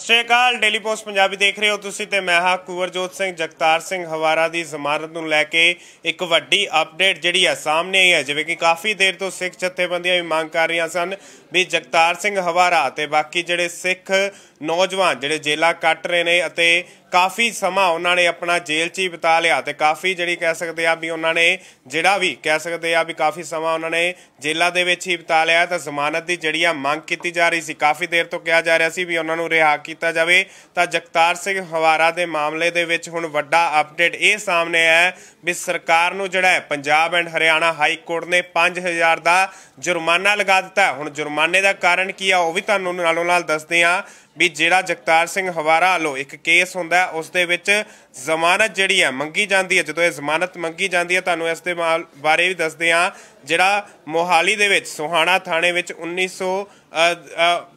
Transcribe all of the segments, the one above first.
ਸਤਿ daily post Punjabi ਦੇਖ ਰਹੇ ਹੋ ਤੁਸੀਂ ਤੇ ਮੈਂ ਹਾਂ ਕੁਵਰਜੋਤ ਸਿੰਘ ਜਗਤਾਰ ਸਿੰਘ ਹਵਾਰਾ ਦੀ ਜ਼ਮਾਨਤ ਨੂੰ ਲੈ ਕੇ ਇੱਕ ਵੱਡੀ ਅਪਡੇਟ ਜਿਹੜੀ ਆ ਸਾਹਮਣੇ ਆਈ ਹੈ ਜਿਵੇਂ ਕਿ ਕਾਫੀ ਦੇਰ ਤੋਂ ਸਿੱਖ ਜਥੇਬੰਦੀਆਂ ਵੀ ਮੰਗ ਕਰ ਰਹੀਆਂ ਸਨ ਵੀ ਜਗਤਾਰ ਸਿੰਘ ਹਵਾਰਾ ਤੇ ਬਾਕੀ ਜਿਹੜੇ ਸਿੱਖ ਨੌਜਵਾਨ ਜਿਹੜੇ ਜੇਲਾ ਕੱਟ ਰਹੇ ਨੇ ਅਤੇ ਕਾਫੀ ਸਮਾਂ ਉਹਨਾਂ ਨੇ ਆਪਣਾ ਜੇਲ੍ਹ 'ਚ ਹੀ ਬਿਤਾ ਲਿਆ ਤੇ ਕਾਫੀ ਜਿਹੜੀ ਕਹਿ ਸਕਦੇ ਆ ਵੀ ਉਹਨਾਂ ਨੇ ਜਿਹੜਾ ਵੀ ਕਹਿ ਸਕਦੇ ਆ ਵੀ ਕਾਫੀ ਸਮਾਂ ਉਹਨਾਂ ਨੇ ਜੇਲ੍ਹਾਂ ਦੇ ਵਿੱਚ ਹੀ ਬਿਤਾ ਲਿਆ ਤਾਂ ਜ਼ਮਾਨਤ ਦੀ ਜਿਹੜੀ ਆ ਮੰਗ ਕੀਤੀ ਜਾ ਰਹੀ ਸੀ ਕਾਫੀ ਦੇਰ ਤੋਂ ਕਿਹਾ ਜਾ ਰਿਹਾ ਸੀ ਵੀ ਉਹਨਾਂ ਨੂੰ ਰਿਹਾ ਕੀਤਾ ਜਾਵੇ ਤਾਂ ਜਗਤਾਰ ਸਿੰਘ ਹਵਾਰਾ ਦੇ ਮਾਮਲੇ ਦੇ ਵਿੱਚ ਹੁਣ ਵੱਡਾ ਅਪਡੇਟ ਇਹ ਸਾਹਮਣੇ ਆਇਆ ਵੀ ਸਰਕਾਰ ਨੂੰ ਜਿਹੜਾ Punjab and Haryana high court ਨੇ 5000 ਦਾ ਜੁਰਮਾਨਾ ਲਗਾ ਦਿੱਤਾ ਹੁਣ ਜੁਰਮਾਨਾ ਜੁਰਮਾਨੇ ਦਾ ਕਾਰਨ ਕੀ ਆ ਉਹ ਵੀ ਤੁਹਾਨੂੰ ਨਾਲੋਂ ਨਾਲ ਦੱਸਦੇ ਆ ਵੀ ਜਿਹੜਾ ਜਗਤਾਰ ਸਿੰਘ ਹਵਾਰਾ ਵਾਲੋ ਇੱਕ ਕੇਸ ਹੁੰਦਾ ਉਸ ਦੇ ਵਿੱਚ ਜ਼ਮਾਨਤ ਜਿਹੜੀ ਆ ਮੰਗੀ ਜਾਂਦੀ ਹੈ ਜਦੋਂ ਇਹ ਜ਼ਮਾਨਤ ਮੰਗੀ ਜਾਂਦੀ ਹੈ ਤੁਹਾਨੂੰ ਇਸ ਦੇ ਬਾਰੇ ਵੀ ਦੱਸਦੇ ਆ ਜਿਹੜਾ ਮੋਹਾਲੀ ਦੇ ਵਿੱਚ ਸੋਹਾਣਾ ਥਾਣੇ ਵਿੱਚ 1900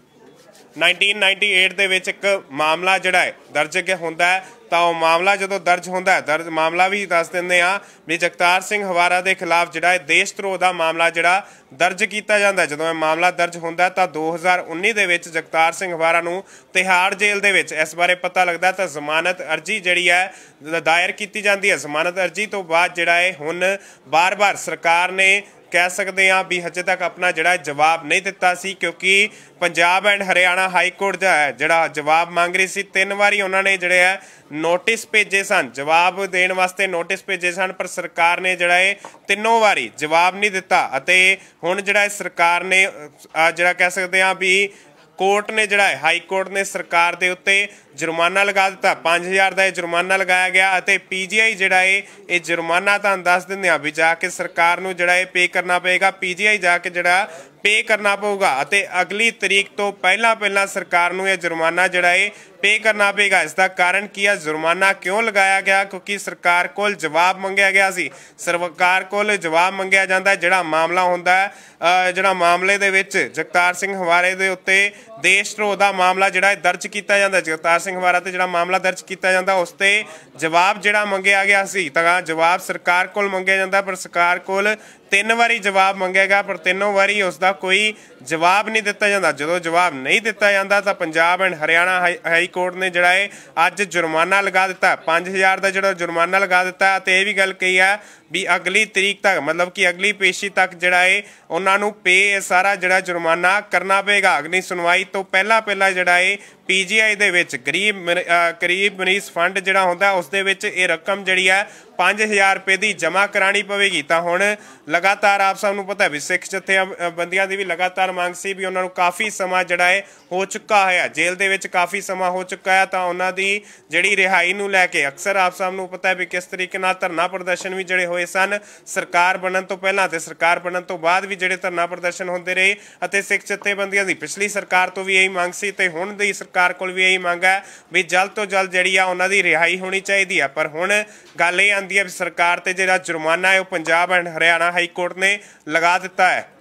1998 ਦੇ ਵਿੱਚ ਇੱਕ ਮਾਮਲਾ ਜਿਹੜਾ ਹੈ ਦਰਜ ਹੁੰਦਾ ਹੈ ਤਾਂ ਉਹ ਮਾਮਲਾ ਜਦੋਂ ਦਰਜ ਹੁੰਦਾ ਹੈ ਦਰਜ ਮਾਮਲਾ ਵੀ ਦੱਸ ਦਿੰਦੇ ਆ ਵੀ ਜਗਤਾਰ ਸਿੰਘ ਹਵਾਰਾ ਦੇ ਖਿਲਾਫ ਜਿਹੜਾ ਹੈ ਦੇਸ਼ ਧਰੋਹ ਦਾ ਮਾਮਲਾ ਜਿਹੜਾ ਦਰਜ ਕੀਤਾ ਜਾਂਦਾ ਜਦੋਂ ਇਹ ਮਾਮਲਾ ਦਰਜ ਹੁੰਦਾ ਤਾਂ 2019 ਦੇ ਵਿੱਚ ਜਗਤਾਰ ਸਿੰਘ ਹਵਾਰਾ ਨੂੰ ਤਿਹਾੜ ਜੇਲ੍ਹ ਦੇ ਵਿੱਚ ਇਸ ਬਾਰੇ ਪਤਾ ਲੱਗਦਾ ਤਾਂ ਜ਼ਮਾਨਤ ਅਰਜੀ ਜਿਹੜੀ ਹੈ ਦਾਇਰ ਕੀਤੀ ਜਾਂਦੀ ਹੈ ਜ਼ਮਾਨਤ ਅਰਜੀ ਤੋਂ ਬਾਅਦ ਜਿਹੜਾ ਹੈ ਹੁਣ ਬਾਰ-ਬਾਰ ਸਰਕਾਰ ਨੇ ਕਹਿ ਸਕਦੇ ਹਾਂ ਵੀ ਹਜੇ ਤੱਕ ਆਪਣਾ ਜਿਹੜਾ ਜਵਾਬ ਨਹੀਂ ਦਿੱਤਾ ਸੀ ਕਿਉਂਕਿ Punjab and Haryana high court ਦਾ ਹੈ ਜਿਹੜਾ ਜਵਾਬ ਮੰਗ ਰਹੀ ਸੀ ਤਿੰਨ ਵਾਰੀ ਉਹਨਾਂ ਨੇ ਜਿਹੜੇ ਹੈ ਨੋਟਿਸ ਭੇਜੇ ਸਨ ਜਵਾਬ ਦੇਣ ਵਾਸਤੇ ਨੋਟਿਸ ਭੇਜੇ ਸਨ ਪਰ ਸਰਕਾਰ ਨੇ ਜਿਹੜਾ ਇਹ ਤਿੰਨੋਂ ਵਾਰੀ ਜਵਾਬ ਨਹੀਂ ਦਿੱਤਾ ਅਤੇ ਹੁਣ ਜਿਹੜਾ ਸਰਕਾਰ ਨੇ ਜਿਹੜਾ ਕਹਿ ਸਕਦੇ ਹਾਂ ਵੀ ਕੋਰਟ ਨੇ ਜਿਹੜਾ ਹਾਈ ਕੋਰਟ ਨੇ ਸਰਕਾਰ ਦੇ ਉੱਤੇ ਜੁਰਮਾਨਾ ਲਗਾ ਦਿੱਤਾ 5000 ਦਾ ਇਹ ਜੁਰਮਾਨਾ ਲਗਾਇਆ ਗਿਆ ਅਤੇ ਪੀਜੀਆਈ ਜਿਹੜਾ ਇਹ ਜੁਰਮਾਨਾ ਤੁਹਾਨੂੰ ਦੱਸ ਦਿੰਦੇ ਆ ਵੀ ਜਾ ਕੇ ਸਰਕਾਰ ਨੂੰ ਜਿਹੜਾ ਇਹ ਪੇ ਕਰਨਾ ਪਏਗਾ ਪੀਜੀਆਈ ਜਾ ਕੇ ਜਿਹੜਾ ਪੇ ਕਰਨਾ ਪਊਗਾ ਅਤੇ ਅਗਲੀ ਤਰੀਕ ਤੋਂ ਪਹਿਲਾਂ ਪਹਿਲਾਂ ਸਰਕਾਰ ਨੂੰ ਇਹ ਜੁਰਮਾਨਾ ਜਿਹੜਾ ਇਹ ਪੇ ਕਰਨਾ ਪਏਗਾ ਇਸ ਦਾ ਕਾਰਨ ਕੀ ਹੈ ਜੁਰਮਾਨਾ ਕਿਉਂ ਲਗਾਇਆ ਗਿਆ ਕਿਉਂਕਿ ਸਰਕਾਰ ਕੋਲ ਜਵਾਬ ਮੰਗਿਆ ਗਿਆ ਸੀ ਸਰਕਾਰ ਕੋਲ ਜਵਾਬ ਮੰਗਿਆ ਜਾਂਦਾ ਜਿਹੜਾ ਮਾਮਲਾ ਹੁੰਦਾ ਹੈ ਜਿਹੜਾ ਮਾਮਲੇ ਦੇ ਵਿੱਚ ਜਗਤਾਰ ਸਿੰਘ ਹਵਾਰੇ ਦੇ ਉੱਤੇ ਦੇਸ਼ ਧਰੋ ਦਾ ਮਾਮਲਾ ਜਿਹੜਾ ਦਰਜ ਕੀਤਾ ਜਾਂਦਾ ਜਗਤਾਰ ਸਿੰਘ ਵਾਰਾ ਤੇ ਜਿਹੜਾ ਮਾਮਲਾ ਦਰਜ ਕੀਤਾ ਜਾਂਦਾ ਉਸ ਤੇ ਜਵਾਬ ਜਿਹੜਾ ਮੰਗਿਆ ਗਿਆ ਸੀ ਤਾਂ ਜਵਾਬ ਸਰਕਾਰ ਕੋਲ ਮੰਗਿਆ ਜਾਂਦਾ ਪਰ ਸਰਕਾਰ ਕੋਲ ਤਿੰਨ ਵਾਰੀ ਜਵਾਬ ਮੰਗੇਗਾ ਪਰ ਤਿੰਨੋਂ ਵਾਰੀ ਉਸ ਦਾ ਕੋਈ ਜਵਾਬ ਨਹੀਂ ਦਿੱਤਾ ਜਾਂਦਾ ਜਦੋਂ ਜਵਾਬ ਨਹੀਂ ਦਿੱਤਾ ਜਾਂਦਾ ਤਾਂ Punjab and Haryana high court ਨੇ ਜਿਹੜਾ ਇਹ ਅੱਜ ਜੁਰਮਾਨਾ ਲਗਾ ਦਿੱਤਾ 5000 ਦਾ ਜਿਹੜਾ ਜੁਰਮਾਨਾ ਲਗਾ ਦਿੱਤਾ ਤੇ ਇਹ ਵੀ ਗੱਲ ਕਹੀ ਆ ਵੀ ਅਗਲੀ ਤਰੀਕ ਤੱਕ ਮਤਲਬ ਕਿ ਅਗਲੀ ਪੇਸ਼ੀ ਤੱਕ ਜਿਹੜਾ ਇਹ ਉਹਨਾਂ ਨੂੰ ਪੇ ਸਾਰਾ ਜਿਹੜਾ ਜੁਰਮਾਨਾ ਕਰਨਾ ਪਏਗਾ ਅਗਲੀ ਸੁਣਵਾਈ ਤੋਂ ਪਹਿਲਾਂ ਪਹਿਲਾਂ ਜਿਹੜਾ ਇਹ ਪੀਜੀਆਈ ਦੇ ਵਿੱਚ ਗਰੀਬ ਗਰੀਬ ਮਰੀਜ਼ ਫੰਡ ਜਿਹੜਾ ਹੁੰਦਾ ਉਸ ਦੇ ਵਿੱਚ ਇਹ ਰਕਮ ਜਿਹੜੀ ਹੈ 5000 ਰੁਪਏ ਦੀ ਜਮ੍ਹਾਂ ਕਰਾਣੀ ਪਵੇਗੀ ਤਾਂ ਹੁਣ ਲਗਾਤਾਰ ਆਪ ਸਭ ਨੂੰ ਪਤਾ ਵੀ ਸਿੱਖ ਬੰਦੀਆਂ ਦੀ ਵੀ ਲਗਾਤਾਰ ਮੰਗ ਸੀ ਵੀ ਉਹਨਾਂ ਨੂੰ ਕਾਫੀ ਸਮਾਂ ਜਿਹੜਾ ਹੈ ਹੋ ਚੁੱਕਾ ਹੈ ਜੇਲ੍ਹ ਦੇ ਵਿੱਚ ਕਾਫੀ ਸਮਾਂ ਹੋ ਚੁੱਕਾ ਹੈ ਤਾਂ ਉਹਨਾਂ ਦੀ ਜਿਹੜੀ ਰਿਹਾਈ ਨੂੰ ਲੈ ਕੇ ਅਕਸਰ ਆਪ ਸਭ ਨੂੰ ਪਤਾ ਹੈ ਵੀ ਕਿਸ ਤਰੀਕੇ ਨਾਲ ਧਰਨਾ ਪ੍ਰਦਰਸ਼ਨ ਵੀ ਜਿਹੜੇ ਹੋਏ ਸਨ ਸਰਕਾਰ ਬਣਨ ਤੋਂ ਪਹਿਲਾਂ ਤੇ ਸਰਕਾਰ ਬਣਨ ਤੋਂ ਬਾਅਦ ਵੀ ਜਿਹੜੇ ਧਰਨਾ ਪ੍ਰਦਰਸ਼ਨ ਹੁੰਦੇ ਰਹੇ ਅਤੇ ਸਿੱਖ ਜਥੇਬੰਦੀਆਂ ਦੀ ਪਿਛਲੀ ਸਰਕਾਰ ਤੋਂ ਵੀ ਇਹੀ ਮੰਗ ਸੀ ਤੇ ਹੁਣ ਦੀ ਸਰਕਾਰ ਕੋਲ ਵੀ ਇਹੀ ਮੰਗ ਹੈ ਵੀ ਜਲਦ ਤੋਂ ਜਲਦ ਜਿਹੜੀ ਆ ਉਹਨਾਂ ਦੀ ਰਿਹਾਈ ਹੋਣੀ ਚਾਹੀਦੀ ਹੈ ਪਰ ਹੁਣ ਗੱਲ ਇਹ ਜਾਂਦੀ ਹੈ ਸਰਕਾਰ ਤੇ ਜਿਹੜਾ ਜੁਰਮਾਨਾ ਹੈ ਉਹ Punjab and Haryana high court ਨੇ ਲਗਾ ਦਿੱਤਾ ਹੈ